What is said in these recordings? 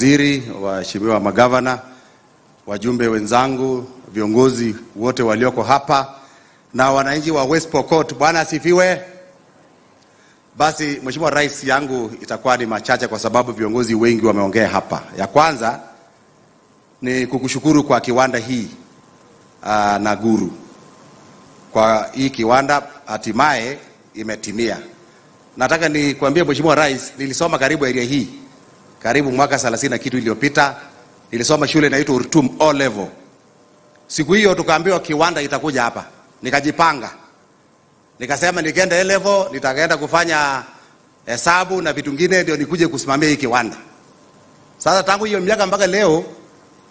Waziri, waheshimiwa magavana, wajumbe wenzangu, viongozi wote walioko hapa na wananchi wa West Pokot, bwana asifiwe. Basi Mheshimiwa Rais, yangu itakuwa ni machache kwa sababu viongozi wengi wameongea hapa. Ya kwanza ni kukushukuru kwa kiwanda hii aa, ah, na Guru kwa hii kiwanda hatimaye imetimia. Nataka nikwambie Mheshimiwa Rais, nilisoma karibu area hii karibu mwaka 30 na kitu iliyopita. Nilisoma shule inaitwa Urtum O level. Siku hiyo tukaambiwa kiwanda itakuja hapa, nikajipanga nikasema nikienda A level nitakaenda kufanya hesabu na vitu vingine ndio nikuje kusimamia hii kiwanda. Sasa tangu hiyo miaka mpaka leo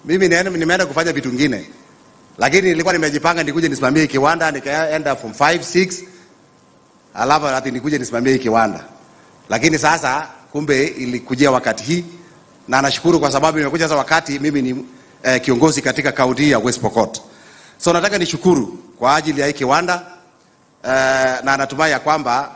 mimi nimeenda kufanya vitu vingine, lakini nilikuwa nimejipanga nikuje nisimamie hii kiwanda. Nikaenda form 5 6, alafu hadi nikuje nisimamie hii kiwanda, lakini sasa kumbe ilikujia wakati hii, na nashukuru kwa sababu imekuja sasa wakati mimi ni eh, kiongozi katika kaunti ya West Pokot. So nataka nishukuru kwa ajili ya hii kiwanda eh, na natumai ya kwamba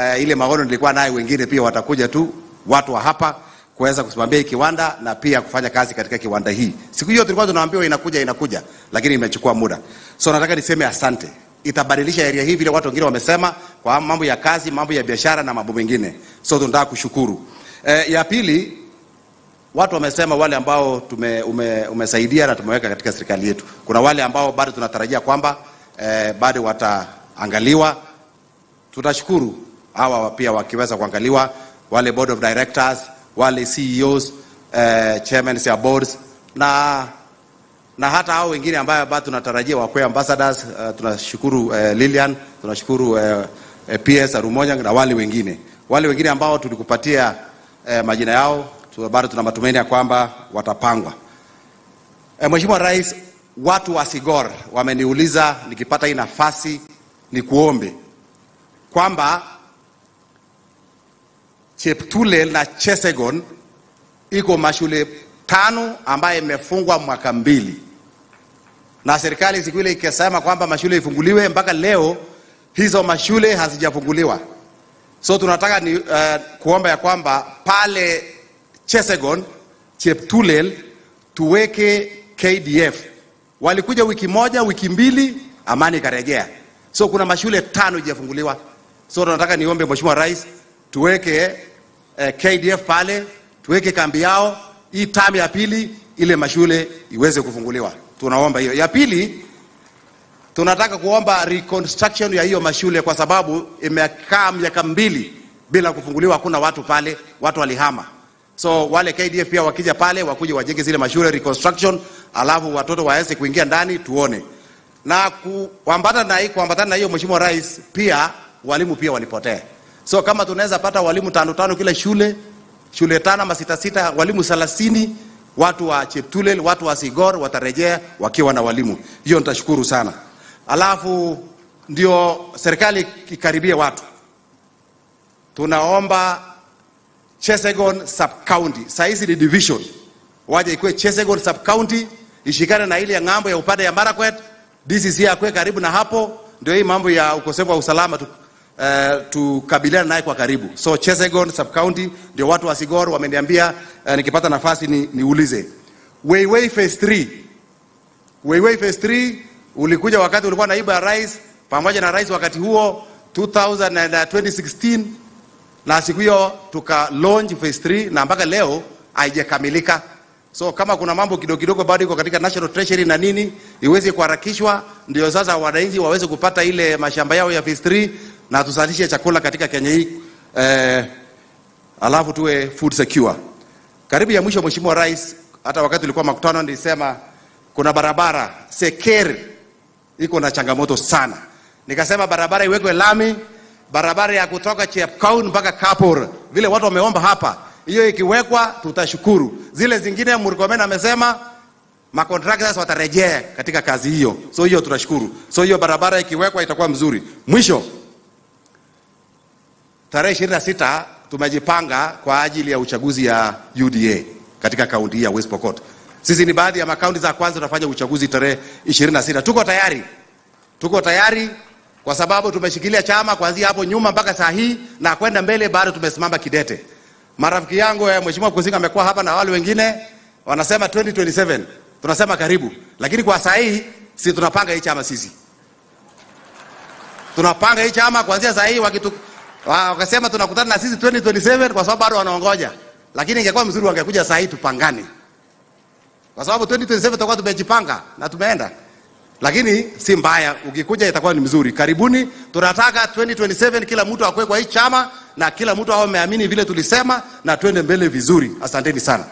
eh, ile maono nilikuwa naye, wengine pia watakuja tu watu wa hapa kuweza kusimamia hii kiwanda na pia kufanya kazi katika kiwanda hii. Siku hiyo tulikuwa tunaambiwa inakuja inakuja, lakini imechukua muda. So nataka niseme asante. Itabadilisha area hii vile watu wengine wamesema, kwa mambo ya kazi, mambo ya biashara na mambo mengine, so tunataka kushukuru. E, ya pili watu wamesema wale ambao tume, ume, umesaidia na tumeweka katika serikali yetu. Kuna wale ambao bado tunatarajia kwamba e, bado wataangaliwa. Tutashukuru hawa pia wakiweza kuangaliwa, wale board of directors, wale CEOs, e, eh, chairmen ya boards na na hata hao wengine ambayo bado tunatarajia wakuwe ambassadors. Uh, tunashukuru uh, Lilian, tunashukuru uh, eh, PS Arumonya na wale wengine wale wengine ambao tulikupatia eh, majina yao tu, bado tuna matumaini ya kwamba watapangwa. Eh, Mheshimiwa Rais, watu wa Sigor wameniuliza nikipata hii nafasi ni kuombe kwamba Cheptulel na Chesegon iko mashule tano ambayo imefungwa mwaka mbili, na serikali siku ile ikisema kwamba mashule ifunguliwe, mpaka leo hizo mashule hazijafunguliwa. So tunataka ni, uh, kuomba ya kwamba pale Chesegon Cheptulel tuweke KDF. Walikuja wiki moja, wiki mbili, amani ikarejea. So kuna mashule tano ijafunguliwa. So tunataka niombe Mheshimiwa Rais tuweke uh, eh, KDF pale, tuweke kambi yao, hii tamu ya pili ile mashule iweze kufunguliwa. Tunaomba hiyo. Ya pili Tunataka kuomba reconstruction ya hiyo mashule kwa sababu imekaa miaka mbili bila kufunguliwa, hakuna watu pale, watu walihama. So wale KDF pia wakija pale wakuje wajenge zile mashule reconstruction, alafu watoto waweze kuingia ndani tuone. Na kuambatana na hii kuambatana na hiyo, Mheshimiwa Rais, pia walimu pia walipotea. So kama tunaweza pata walimu tano tano kila shule, shule tano ama sita sita, walimu 30 watu wa Cheptulel, watu wa Sigor watarejea wakiwa na walimu. Hiyo nitashukuru sana alafu ndio serikali ikaribia watu. Tunaomba Chesegon sub county, saa hizi ni division, waje ikuwe Chesegon sub county ishikane na ile ya ng'ambo ya upande ya Marakwet. DCC akuwe karibu na hapo, ndio hii mambo ya ukosefu wa usalama tu, uh, eh, tukabiliana naye kwa karibu. So Chesegon sub county ndio watu wa Sigor wameniambia, uh, nikipata nafasi ni, niulize Weiwei phase 3 Weiwei phase 3 ulikuja wakati ulikuwa naibu ya rais pamoja na rais wakati huo 2016 na siku hiyo tuka launch phase 3 na mpaka leo haijakamilika. So kama kuna mambo kidogo kidogo bado iko katika National Treasury na nini iweze kuharakishwa, ndio sasa wananchi waweze kupata ile mashamba yao ya phase 3 na tuzalishe chakula katika Kenya hii eh, alafu tuwe food secure. Karibu ya mwisho, Mheshimiwa Rais, hata wakati ulikuwa makutano nilisema kuna barabara Sekeri iko na changamoto sana. Nikasema barabara iwekwe lami, barabara ya kutoka Chepkaun mpaka Kapor, vile watu wameomba hapa. Hiyo ikiwekwa tutashukuru. Zile zingine Murkomen amesema macontractors watarejea katika kazi hiyo, so hiyo tutashukuru. So hiyo barabara ikiwekwa itakuwa mzuri. Mwisho, tarehe 26 tumejipanga kwa ajili ya uchaguzi ya UDA katika kaunti ya West Pokot. Sisi ni baadhi ya makaunti za kwanza tunafanya uchaguzi tarehe 26. Tuko tayari, tuko tayari kwa sababu tumeshikilia chama kuanzia hapo nyuma mpaka saa hii na kwenda mbele, bado tumesimama kidete. Marafiki yangu ya eh, mheshimiwa Kuzinga amekuwa hapa na wale wengine wanasema 2027 tunasema karibu, lakini kwa saa hii si tunapanga hii chama sisi, tunapanga hii chama kuanzia saa hii. Wakitu wakasema tunakutana na sisi 2027 kwa sababu bado wanaongoja, lakini ingekuwa mzuri wangekuja saa hii tupangane kwa sababu 2027 tutakuwa tumejipanga na tumeenda, lakini si mbaya, ukikuja itakuwa ni mzuri. Karibuni, tunataka 2027 kila mtu akwe kwa hii chama na kila mtu awe ameamini vile tulisema, na twende mbele vizuri. Asanteni sana.